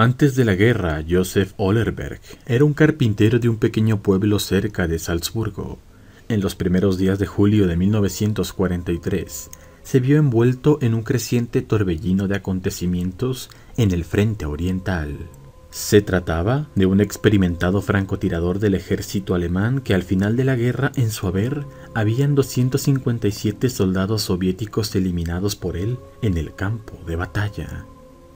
Antes de la guerra, Josef Ollerberg era un carpintero de un pequeño pueblo cerca de Salzburgo. En los primeros días de julio de 1943, se vio envuelto en un creciente torbellino de acontecimientos en el frente oriental. Se trataba de un experimentado francotirador del ejército alemán que al final de la guerra en su haber habían 257 soldados soviéticos eliminados por él en el campo de batalla.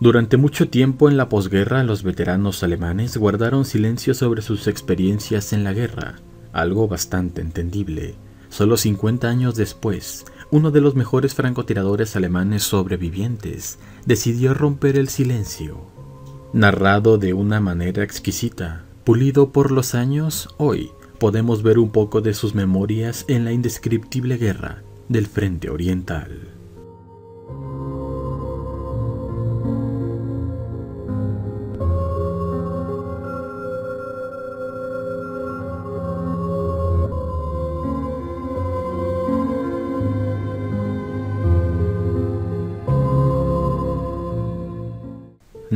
Durante mucho tiempo en la posguerra los veteranos alemanes guardaron silencio sobre sus experiencias en la guerra, algo bastante entendible. Solo 50 años después, uno de los mejores francotiradores alemanes sobrevivientes decidió romper el silencio. Narrado de una manera exquisita, pulido por los años, hoy podemos ver un poco de sus memorias en la indescriptible guerra del Frente Oriental.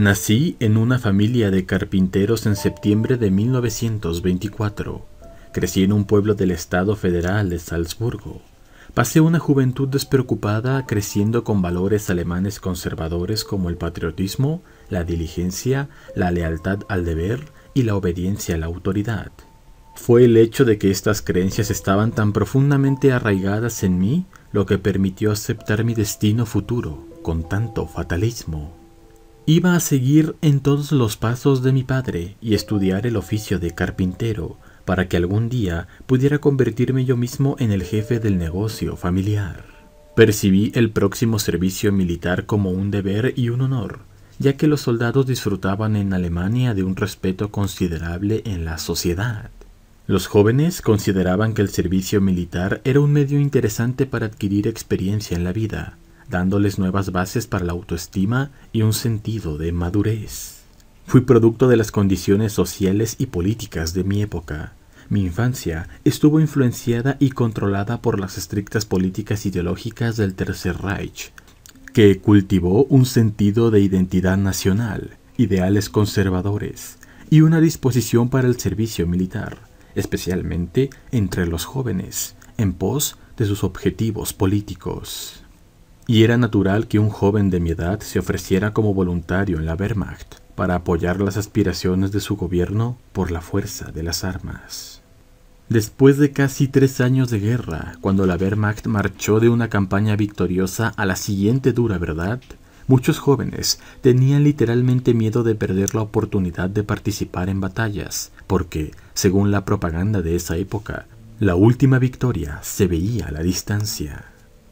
Nací en una familia de carpinteros en septiembre de 1924. Crecí en un pueblo del Estado Federal de Salzburgo. Pasé una juventud despreocupada creciendo con valores alemanes conservadores como el patriotismo, la diligencia, la lealtad al deber y la obediencia a la autoridad. Fue el hecho de que estas creencias estaban tan profundamente arraigadas en mí lo que permitió aceptar mi destino futuro con tanto fatalismo. Iba a seguir en todos los pasos de mi padre y estudiar el oficio de carpintero, para que algún día pudiera convertirme yo mismo en el jefe del negocio familiar. Percibí el próximo servicio militar como un deber y un honor, ya que los soldados disfrutaban en Alemania de un respeto considerable en la sociedad. Los jóvenes consideraban que el servicio militar era un medio interesante para adquirir experiencia en la vida, dándoles nuevas bases para la autoestima y un sentido de madurez. Fui producto de las condiciones sociales y políticas de mi época. Mi infancia estuvo influenciada y controlada por las estrictas políticas ideológicas del Tercer Reich, que cultivó un sentido de identidad nacional, ideales conservadores y una disposición para el servicio militar, especialmente entre los jóvenes, en pos de sus objetivos políticos y era natural que un joven de mi edad se ofreciera como voluntario en la Wehrmacht para apoyar las aspiraciones de su gobierno por la fuerza de las armas. Después de casi tres años de guerra, cuando la Wehrmacht marchó de una campaña victoriosa a la siguiente dura verdad, muchos jóvenes tenían literalmente miedo de perder la oportunidad de participar en batallas, porque, según la propaganda de esa época, la última victoria se veía a la distancia.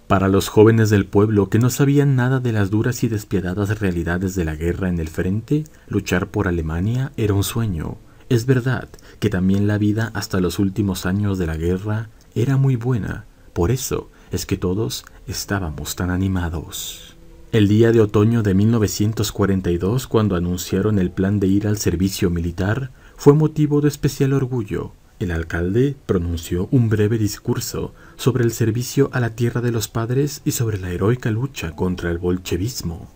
Para los jóvenes del pueblo que no sabían nada de las duras y despiadadas realidades de la guerra en el frente, luchar por Alemania era un sueño. Es verdad que también la vida hasta los últimos años de la guerra era muy buena, por eso es que todos estábamos tan animados. El día de otoño de 1942, cuando anunciaron el plan de ir al servicio militar, fue motivo de especial orgullo el alcalde pronunció un breve discurso sobre el servicio a la tierra de los padres y sobre la heroica lucha contra el bolchevismo.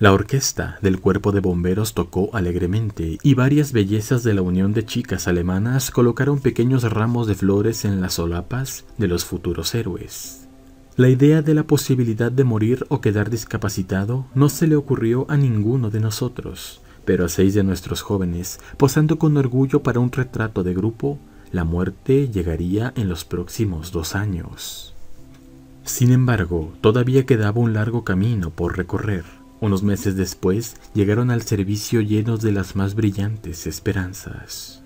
La orquesta del cuerpo de bomberos tocó alegremente y varias bellezas de la Unión de Chicas Alemanas colocaron pequeños ramos de flores en las solapas de los futuros héroes. La idea de la posibilidad de morir o quedar discapacitado no se le ocurrió a ninguno de nosotros, pero a seis de nuestros jóvenes, posando con orgullo para un retrato de grupo, la muerte llegaría en los próximos dos años. Sin embargo, todavía quedaba un largo camino por recorrer. Unos meses después llegaron al servicio llenos de las más brillantes esperanzas.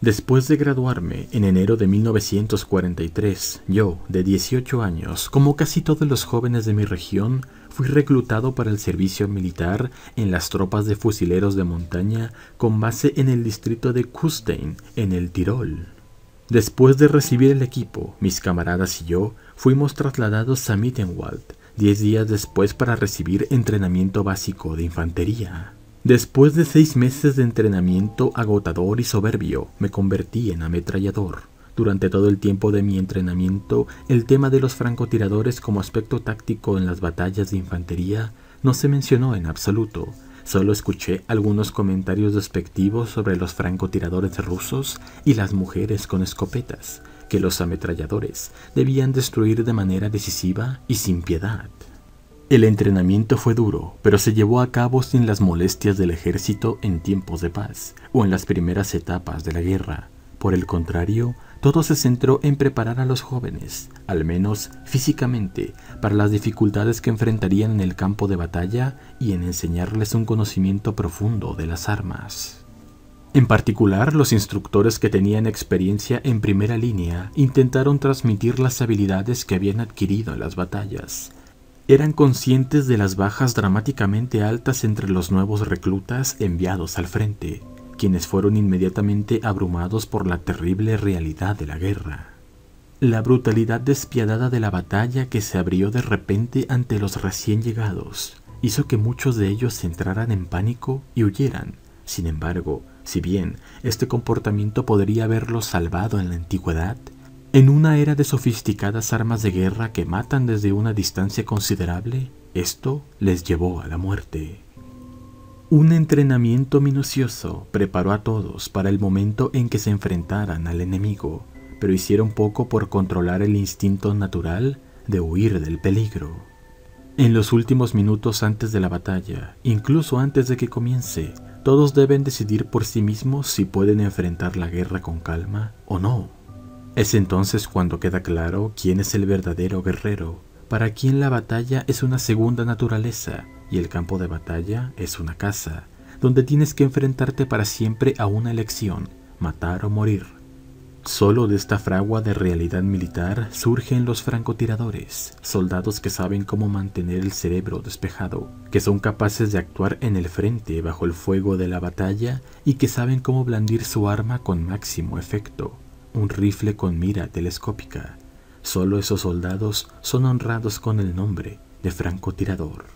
Después de graduarme en enero de 1943, yo, de 18 años, como casi todos los jóvenes de mi región, fui reclutado para el servicio militar en las tropas de fusileros de montaña con base en el distrito de Kustein, en el Tirol. Después de recibir el equipo, mis camaradas y yo fuimos trasladados a Mittenwald diez días después para recibir entrenamiento básico de infantería. Después de seis meses de entrenamiento agotador y soberbio, me convertí en ametrallador. Durante todo el tiempo de mi entrenamiento, el tema de los francotiradores como aspecto táctico en las batallas de infantería no se mencionó en absoluto, Solo escuché algunos comentarios despectivos sobre los francotiradores rusos y las mujeres con escopetas, que los ametralladores debían destruir de manera decisiva y sin piedad. El entrenamiento fue duro, pero se llevó a cabo sin las molestias del ejército en tiempos de paz o en las primeras etapas de la guerra. Por el contrario, todo se centró en preparar a los jóvenes, al menos físicamente, para las dificultades que enfrentarían en el campo de batalla y en enseñarles un conocimiento profundo de las armas. En particular, los instructores que tenían experiencia en primera línea intentaron transmitir las habilidades que habían adquirido en las batallas. Eran conscientes de las bajas dramáticamente altas entre los nuevos reclutas enviados al frente, quienes fueron inmediatamente abrumados por la terrible realidad de la guerra. La brutalidad despiadada de la batalla que se abrió de repente ante los recién llegados hizo que muchos de ellos entraran en pánico y huyeran. Sin embargo, si bien este comportamiento podría haberlos salvado en la antigüedad, en una era de sofisticadas armas de guerra que matan desde una distancia considerable, esto les llevó a la muerte. Un entrenamiento minucioso preparó a todos para el momento en que se enfrentaran al enemigo, pero hicieron poco por controlar el instinto natural de huir del peligro. En los últimos minutos antes de la batalla, incluso antes de que comience, todos deben decidir por sí mismos si pueden enfrentar la guerra con calma o no. Es entonces cuando queda claro quién es el verdadero guerrero para quien la batalla es una segunda naturaleza y el campo de batalla es una casa, donde tienes que enfrentarte para siempre a una elección, matar o morir. Solo de esta fragua de realidad militar surgen los francotiradores, soldados que saben cómo mantener el cerebro despejado, que son capaces de actuar en el frente bajo el fuego de la batalla y que saben cómo blandir su arma con máximo efecto, un rifle con mira telescópica, Solo esos soldados son honrados con el nombre de francotirador.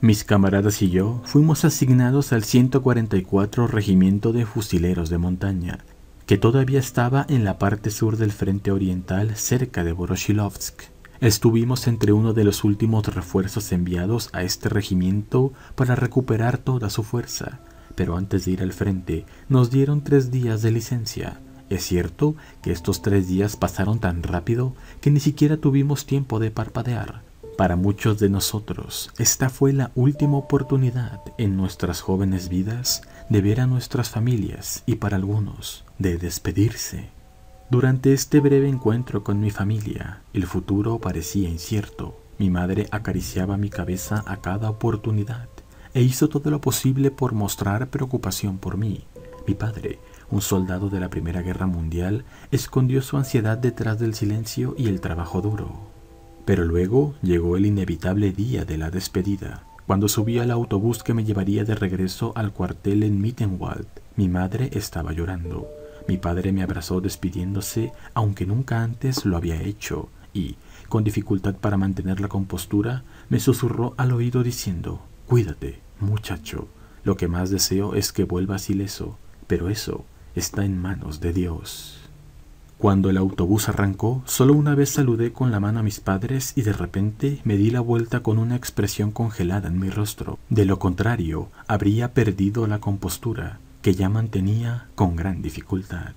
Mis camaradas y yo fuimos asignados al 144 Regimiento de Fusileros de Montaña, que todavía estaba en la parte sur del frente oriental cerca de Boroshilovsk. Estuvimos entre uno de los últimos refuerzos enviados a este regimiento para recuperar toda su fuerza, pero antes de ir al frente nos dieron tres días de licencia, es cierto que estos tres días pasaron tan rápido que ni siquiera tuvimos tiempo de parpadear. Para muchos de nosotros, esta fue la última oportunidad en nuestras jóvenes vidas de ver a nuestras familias y para algunos, de despedirse. Durante este breve encuentro con mi familia, el futuro parecía incierto. Mi madre acariciaba mi cabeza a cada oportunidad e hizo todo lo posible por mostrar preocupación por mí. Mi padre un soldado de la Primera Guerra Mundial escondió su ansiedad detrás del silencio y el trabajo duro. Pero luego llegó el inevitable día de la despedida. Cuando subí al autobús que me llevaría de regreso al cuartel en Mittenwald, mi madre estaba llorando. Mi padre me abrazó despidiéndose, aunque nunca antes lo había hecho, y, con dificultad para mantener la compostura, me susurró al oído diciendo, Cuídate, muchacho, lo que más deseo es que vuelvas ileso, pero eso está en manos de Dios. Cuando el autobús arrancó, solo una vez saludé con la mano a mis padres y de repente me di la vuelta con una expresión congelada en mi rostro. De lo contrario, habría perdido la compostura, que ya mantenía con gran dificultad.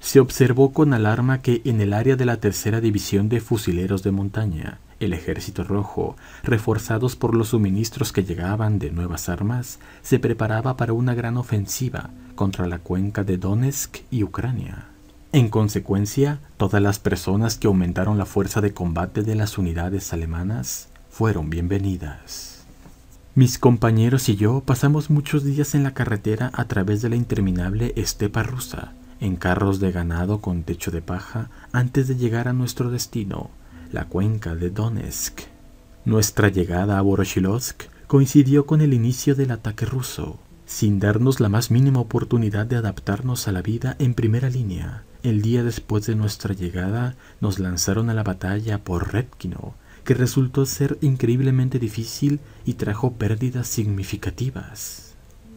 Se observó con alarma que en el área de la tercera división de fusileros de montaña el ejército rojo, reforzados por los suministros que llegaban de nuevas armas, se preparaba para una gran ofensiva contra la cuenca de Donetsk y Ucrania. En consecuencia, todas las personas que aumentaron la fuerza de combate de las unidades alemanas fueron bienvenidas. Mis compañeros y yo pasamos muchos días en la carretera a través de la interminable estepa rusa, en carros de ganado con techo de paja, antes de llegar a nuestro destino, la cuenca de Donetsk. Nuestra llegada a Voroshilovsk coincidió con el inicio del ataque ruso, sin darnos la más mínima oportunidad de adaptarnos a la vida en primera línea. El día después de nuestra llegada nos lanzaron a la batalla por Repkino, que resultó ser increíblemente difícil y trajo pérdidas significativas.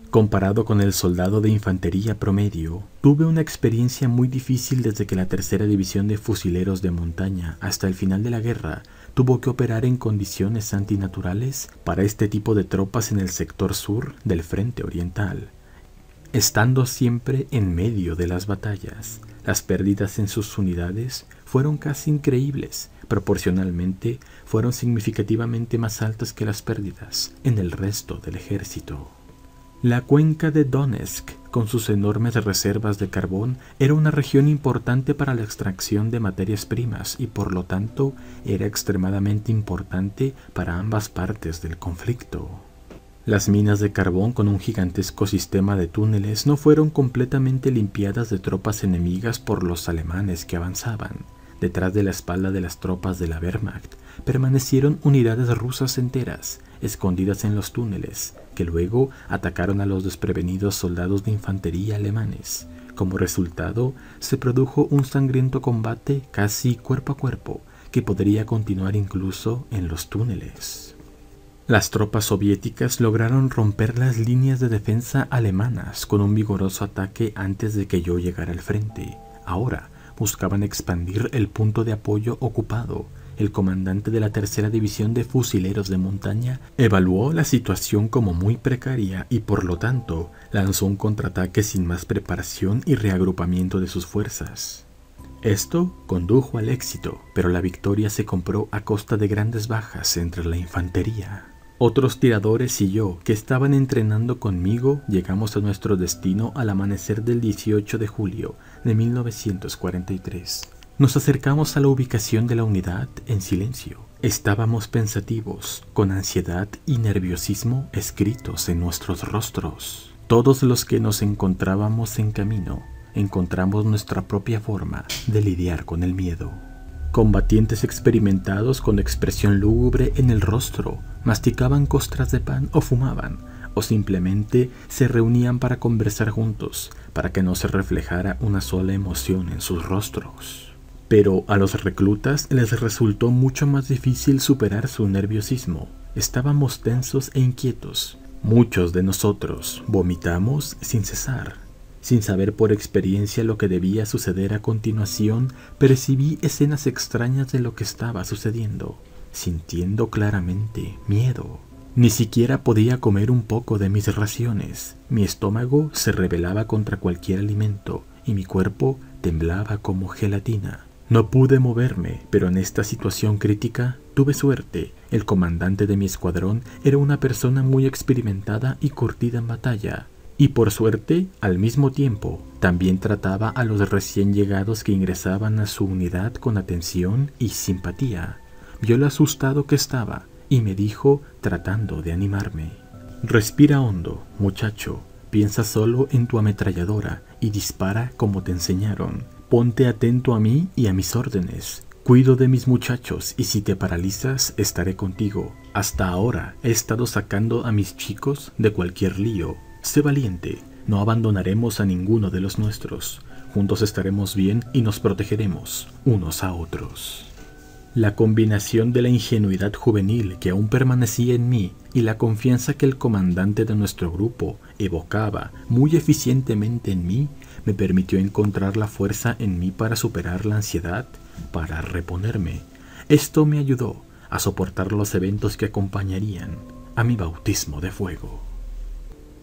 Comparado con el soldado de infantería promedio, tuve una experiencia muy difícil desde que la tercera división de fusileros de montaña hasta el final de la guerra tuvo que operar en condiciones antinaturales para este tipo de tropas en el sector sur del frente oriental, estando siempre en medio de las batallas. Las pérdidas en sus unidades fueron casi increíbles, proporcionalmente fueron significativamente más altas que las pérdidas en el resto del ejército. La cuenca de Donetsk, con sus enormes reservas de carbón, era una región importante para la extracción de materias primas y por lo tanto era extremadamente importante para ambas partes del conflicto. Las minas de carbón con un gigantesco sistema de túneles no fueron completamente limpiadas de tropas enemigas por los alemanes que avanzaban. Detrás de la espalda de las tropas de la Wehrmacht permanecieron unidades rusas enteras, escondidas en los túneles, que luego atacaron a los desprevenidos soldados de infantería alemanes. Como resultado, se produjo un sangriento combate casi cuerpo a cuerpo, que podría continuar incluso en los túneles. Las tropas soviéticas lograron romper las líneas de defensa alemanas con un vigoroso ataque antes de que yo llegara al frente. Ahora buscaban expandir el punto de apoyo ocupado el comandante de la tercera división de fusileros de montaña evaluó la situación como muy precaria y por lo tanto lanzó un contraataque sin más preparación y reagrupamiento de sus fuerzas. Esto condujo al éxito, pero la victoria se compró a costa de grandes bajas entre la infantería. Otros tiradores y yo, que estaban entrenando conmigo, llegamos a nuestro destino al amanecer del 18 de julio de 1943. Nos acercamos a la ubicación de la unidad en silencio. Estábamos pensativos, con ansiedad y nerviosismo escritos en nuestros rostros. Todos los que nos encontrábamos en camino encontramos nuestra propia forma de lidiar con el miedo. Combatientes experimentados con expresión lúgubre en el rostro masticaban costras de pan o fumaban, o simplemente se reunían para conversar juntos, para que no se reflejara una sola emoción en sus rostros. Pero a los reclutas les resultó mucho más difícil superar su nerviosismo. Estábamos tensos e inquietos. Muchos de nosotros vomitamos sin cesar. Sin saber por experiencia lo que debía suceder a continuación, percibí escenas extrañas de lo que estaba sucediendo, sintiendo claramente miedo. Ni siquiera podía comer un poco de mis raciones. Mi estómago se rebelaba contra cualquier alimento y mi cuerpo temblaba como gelatina. No pude moverme, pero en esta situación crítica tuve suerte. El comandante de mi escuadrón era una persona muy experimentada y curtida en batalla, y por suerte, al mismo tiempo, también trataba a los recién llegados que ingresaban a su unidad con atención y simpatía. Vio lo asustado que estaba y me dijo, tratando de animarme, Respira hondo, muchacho, piensa solo en tu ametralladora y dispara como te enseñaron. Ponte atento a mí y a mis órdenes. Cuido de mis muchachos y si te paralizas estaré contigo. Hasta ahora he estado sacando a mis chicos de cualquier lío. Sé valiente, no abandonaremos a ninguno de los nuestros. Juntos estaremos bien y nos protegeremos unos a otros. La combinación de la ingenuidad juvenil que aún permanecía en mí y la confianza que el comandante de nuestro grupo evocaba muy eficientemente en mí me permitió encontrar la fuerza en mí para superar la ansiedad, para reponerme. Esto me ayudó a soportar los eventos que acompañarían a mi bautismo de fuego.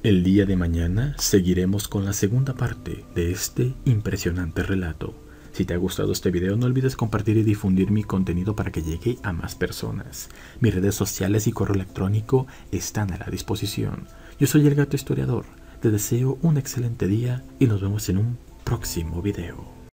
El día de mañana seguiremos con la segunda parte de este impresionante relato. Si te ha gustado este video no olvides compartir y difundir mi contenido para que llegue a más personas. Mis redes sociales y correo electrónico están a la disposición. Yo soy el gato historiador. Te deseo un excelente día y nos vemos en un próximo video.